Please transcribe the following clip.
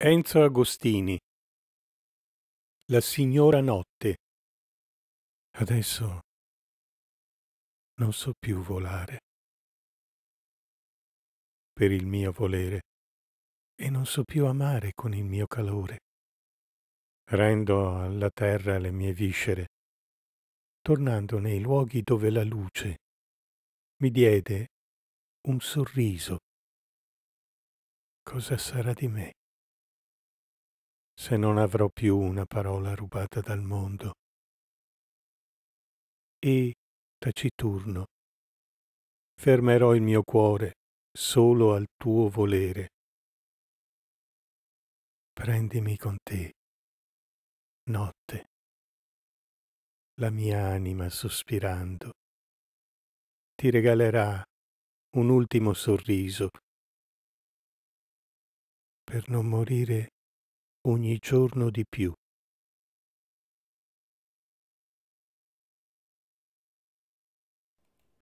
Enzo Agostini La signora notte Adesso non so più volare per il mio volere e non so più amare con il mio calore. Rendo alla terra le mie viscere, tornando nei luoghi dove la luce mi diede un sorriso. Cosa sarà di me? se non avrò più una parola rubata dal mondo. E, taciturno, fermerò il mio cuore solo al tuo volere. Prendimi con te, notte, la mia anima sospirando, ti regalerà un ultimo sorriso per non morire ogni giorno di più.